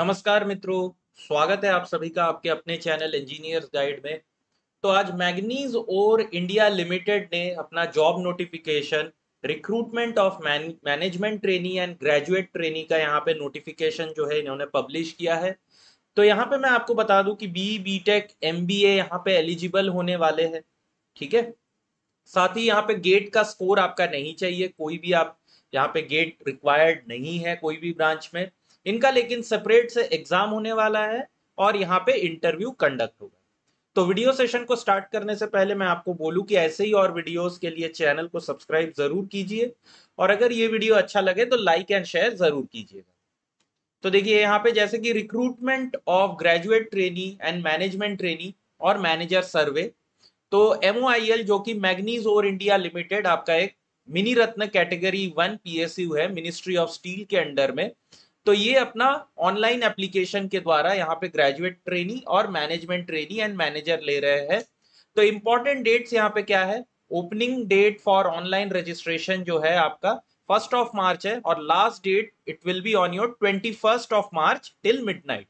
नमस्कार मित्रों स्वागत है आप सभी का आपके अपने चैनल इंजीनियर्स गाइड में तो आज मैग्नीज और इंडिया लिमिटेड ने अपना job notification recruitment of management trainee and graduate trainee का यहाँ पे नोटिफिकेशन जो है इन्होंने पब्लिश किया है तो यहाँ पे मैं आपको बता दूं कि B B tech M B A यहाँ पे एलिजिबल होने वाले हैं ठीक है साथ ही यहाँ पे गेट का स्कोर आपका नहीं चाहिए कोई भी आप यहाँ पे गेट रिक्वायर्ड नहीं है कोई भी ब्रांच में इनका लेकिन सेपरेट से एग्जाम होने वाला है और यहाँ पे इंटरव्यू कंडक्ट होगा तो वीडियो सेशन को स्टार्ट करने से पहले मैं आपको बोलूं कि ऐसे ही और वीडियोस के लिए चैनल को सब्सक्राइब जरूर कीजिए और अगर ये वीडियो अच्छा लगे तो लाइक एंड शेयर जरूर कीजिएगा तो देखिए यहाँ पे जैसे कि recruitment of graduate trainee and management trainee और मैनेजर सर्वे तो एम जो कि मैग्नीज ओवर इंडिया लिमिटेड आपका एक mini ratna category one P है मिनिस्ट्री ऑफ स्टील के अंडर में तो ये अपना ऑनलाइन एप्लीकेशन के द्वारा यहाँ पे ग्रेजुएट ट्रेनी और मैनेजमेंट ट्रेनी एंड मैनेजर ले रहे हैं तो इंपॉर्टेंट डेट्स यहाँ पे क्या है opening date for online registration जो है आपका फर्स्ट ऑफ मार्च है और last date it will be on your twenty first of March till midnight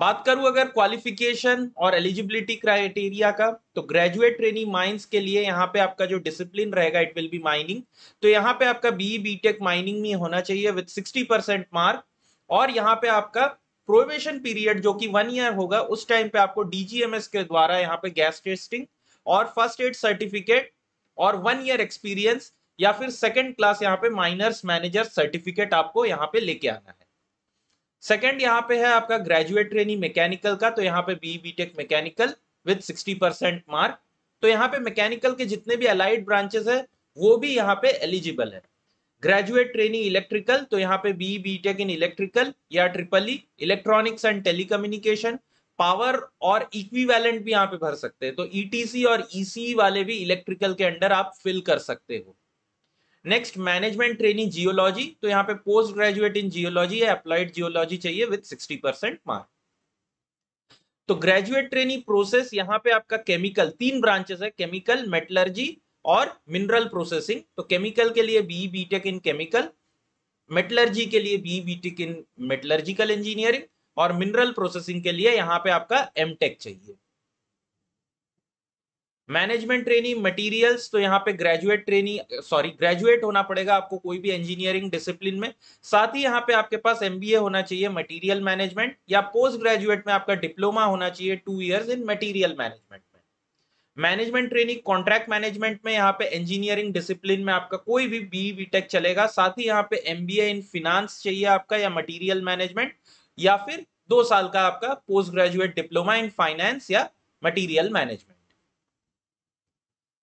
बात करूं अगर क्वालिफिकेशन और एलिजिबिलिटी क्राइटेरिया का तो ग्रेजुएट ट्रेनिंग माइंस के लिए यहाँ पे आपका जो डिसिप्लिन रहेगा इट विल बी माइनिंग तो यहाँ पे आपका बी बीटेक माइनिंग में होना चाहिए विद 60 परसेंट मार्क और यहाँ पे आपका प्रोबेशन पीरियड जो कि वन ईयर होगा उस टाइम पे आपको डीजीएमएस के द्वारा यहाँ पे गैस टेस्टिंग और फर्स्ट एड सर्टिफिकेट और वन ईयर एक्सपीरियंस या फिर सेकेंड क्लास यहाँ पे माइनर्स मैनेजर सर्टिफिकेट आपको यहाँ पे लेके आना है सेकेंड यहाँ पे है आपका ग्रेजुएट ट्रेनी मैकेनिकल का तो यहाँ पे B B tech mechanical with sixty percent mark तो यहाँ पे मैकेनिकल के जितने भी अलाइड ब्रांचेस है वो भी यहाँ पे एलिजिबल है ग्रेजुएट ट्रेनी इलेक्ट्रिकल तो यहाँ पे B B tech in electrical या triple E electronics and telecommunication power और इक्विवेलेंट भी यहाँ पे भर सकते हैं तो ईटीसी e और ईसी e e वाले भी इलेक्ट्रिकल के अंडर आप फिल कर सकते हो नेक्स्ट मैनेजमेंट ट्रेनिंग जियोलॉजी तो यहाँ पे पोस्ट ग्रेजुएट इन जियोलॉजी या अप्लाइड जियोलॉजी चाहिए विद 60 परसेंट मार्क तो ग्रेजुएट ट्रेनिंग प्रोसेस यहाँ पे आपका केमिकल तीन ब्रांचेस है केमिकल मेटलर्जी और मिनरल प्रोसेसिंग तो केमिकल के लिए B tech in chemical metallurgy के लिए B tech in metallurgical engineering और मिनरल प्रोसेसिंग के लिए यहाँ पे आपका एमटेक चाहिए मैनेजमेंट ट्रेनिंग मटेरियल्स तो यहाँ पे ग्रेजुएट ट्रेनिंग सॉरी ग्रेजुएट होना पड़ेगा आपको कोई भी इंजीनियरिंग डिसिप्लिन में साथ ही यहाँ पे आपके पास एमबीए होना चाहिए मटेरियल मैनेजमेंट या पोस्ट ग्रेजुएट में आपका डिप्लोमा होना चाहिए two years in material management में मैनेजमेंट ट्रेनिंग कॉन्ट्रैक्ट मैनेजमेंट में यहाँ पे इंजीनियरिंग डिसिप्लिन में आपका कोई भी बी बी टेक चलेगा साथ ही यहाँ पे एम इन फिनांस चाहिए आपका या मटीरियल मैनेजमेंट या फिर दो साल का आपका post graduate diploma in finance या material management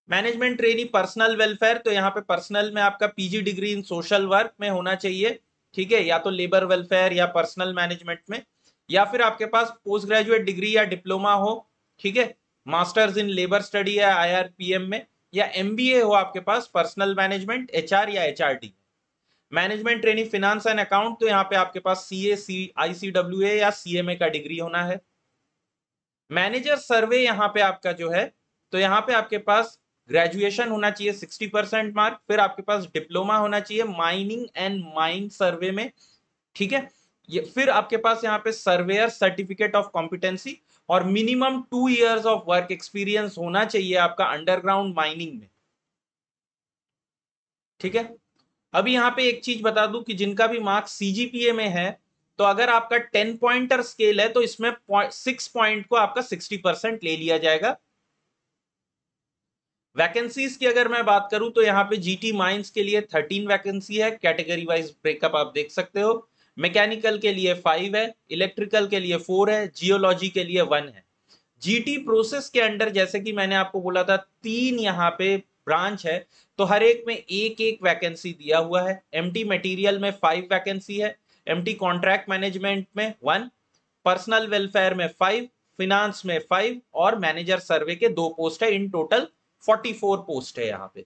management trainee personal welfare तो यहाँ पे पर्सनल में आपका PG degree in social work में होना चाहिए ठीक है या तो लेबर वेलफेयर या पर्सनल मैनेजमेंट में या फिर आपके पास पोस्ट ग्रेजुएट डिग्री या डिप्लोमा हो ठीक है मास्टर्स इन लेबर स्टडी या आईआरपीएम में या एमबीए हो आपके पास पर्सनल मैनेजमेंट एचआर या D management training finance and account तो यहाँ पे आपके पास सी ए सी आई सी डब्ल्यू ए या सी एम ए का डिग्री होना है मैनेजर सर्वे यहाँ पे आपका जो है तो यहाँ पे आपके पास ग्रेजुएशन होना चाहिए सिक्सटी परसेंट मार्क फिर आपके पास डिप्लोमा होना चाहिए माइनिंग एंड माइन सर्वे में ठीक है ये फिर आपके पास यहाँ पे सर्वेयर सर्टिफिकेट ऑफ कॉम्पिटेंसी और minimum two years of work experience होना चाहिए आपका अंडरग्राउंड माइनिंग में ठीक है अभी यहाँ पे एक चीज बता दू कि जिनका भी मार्क्स सीजीपीए में है तो अगर आपका टेन पॉइंटर स्केल है तो इसमें सिक्स पॉइंट को आपका सिक्सटी परसेंट ले लिया जाएगा वैकेंसीज की अगर मैं बात करूं तो यहाँ पे जीटी माइंस के लिए थर्टीन वैकेंसी है कैटेगरी वाइज ब्रेकअप आप देख सकते हो मैकेनिकल के लिए फाइव है इलेक्ट्रिकल के लिए फोर है जियोलॉजी के लिए वन है जीटी प्रोसेस के अंडर जैसे कि मैंने आपको बोला था तीन यहाँ पे ब्रांच है तो हर एक में एक एक वैकेंसी दिया हुआ है एम मटेरियल में फाइव वैकेंसी है एम कॉन्ट्रैक्ट मैनेजमेंट में वन पर्सनल वेलफेयर में फाइव फिनांस में फाइव और मैनेजर सर्वे के दो पोस्ट है इन टोटल 44 पोस्ट है यहाँ पे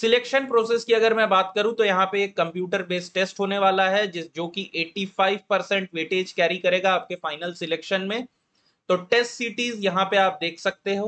सिलेक्शन प्रोसेस की अगर मैं बात करूं तो यहाँ पे एक कंप्यूटर बेस्ड टेस्ट होने वाला है जिस जो कि 85 परसेंट वेटेज कैरी करेगा आपके फाइनल सिलेक्शन में तो टेस्ट सीटीज यहाँ पे आप देख सकते हो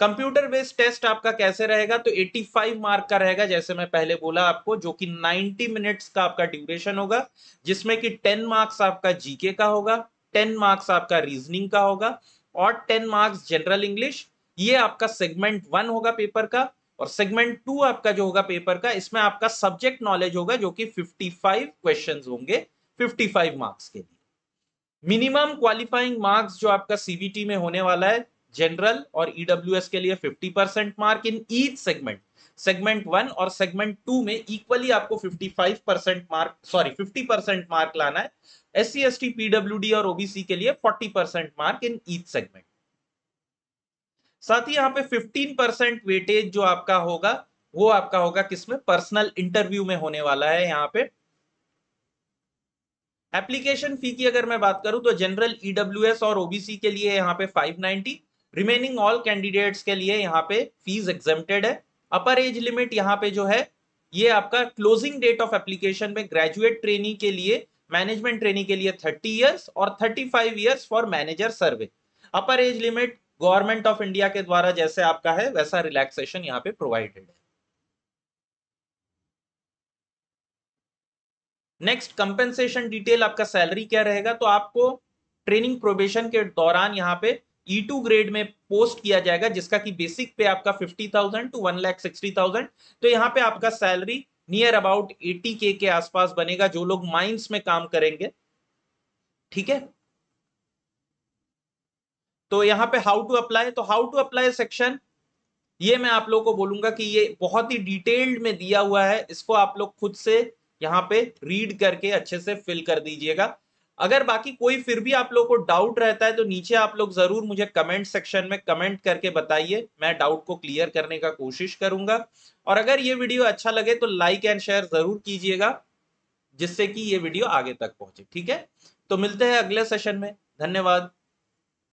कंप्यूटर बेस्ड टेस्ट आपका कैसे रहेगा तो 85 मार्क का रहेगा जैसे मैं पहले बोला आपको जो कि 90 मिनट्स का आपका ड्यूरेशन होगा जिसमें कि 10 मार्क्स आपका जीके का होगा 10 मार्क्स आपका रीजनिंग का होगा और 10 मार्क्स जनरल इंग्लिश ये आपका सेगमेंट वन होगा पेपर का और सेगमेंट टू आपका जो होगा पेपर का इसमें आपका सब्जेक्ट नॉलेज होगा जो कि 55 क्वेश्चंस होंगे 55 मार्क्स के लिए मिनिमम क्वालिफाइंग मार्क्स जो आपका सीबीटी में होने वाला है जनरल और ईडब्ल्यूएस e के लिए 50 percent mark in each segment segment one और सेगमेंट टू में इक्वली आपको 55 percent mark sorry 50 percent mark लाना है S C S T PW और ओबीसी के लिए 40 percent mark in each segment साथ ही यहाँ पे 15 परसेंट वेटेज जो आपका होगा वो आपका होगा किसमें पर्सनल इंटरव्यू में होने वाला है यहाँ पे एप्लीकेशन फी की अगर मैं बात करूं तो जनरल ईडब्ल्यू e और ओबीसी के लिए यहाँ पे 590 रिमेनिंग ऑल कैंडिडेट्स के लिए यहाँ पे फीस एग्जेप्टेड है अपर एज लिमिट यहाँ पे जो है ये आपका क्लोजिंग डेट ऑफ एप्लीकेशन में ग्रेजुएट ट्रेनी के लिए मैनेजमेंट ट्रेनी के लिए 30 इयर्स और 35 years for manager survey upper age limit government of India के द्वारा जैसे आपका है वैसा रिलैक्सेशन यहाँ पे प्रोवाइडेड है नेक्स्ट कंपेंसेशन डिटेल आपका सैलरी क्या रहेगा तो आपको ट्रेनिंग प्रोबेशन के दौरान यहाँ पे E2 ग्रेड में पोस्ट किया जाएगा जिसका कि बेसिक पे आपका fifty thousand to one lakh sixty thousand तो यहाँ पे आपका सैलरी नियर अबाउट एटी के आसपास बनेगा जो लोग माइंस में काम करेंगे ठीक है तो यहाँ पे हाउ टू अप्लाई तो हाउ टू अप्लाई सेक्शन ये मैं आप लोगों को बोलूंगा कि ये बहुत ही डिटेल्ड में दिया हुआ है इसको आप लोग खुद से यहाँ पे रीड करके अच्छे से फिल कर दीजिएगा अगर बाकी कोई फिर भी आप लोग को डाउट रहता है तो नीचे आप लोग जरूर मुझे कमेंट सेक्शन में कमेंट करके बताइए मैं डाउट को क्लियर करने का कोशिश करूंगा और अगर ये वीडियो अच्छा लगे तो लाइक एंड शेयर जरूर कीजिएगा जिससे कि ये वीडियो आगे तक पहुंचे ठीक है तो मिलते हैं अगले सेशन में धन्यवाद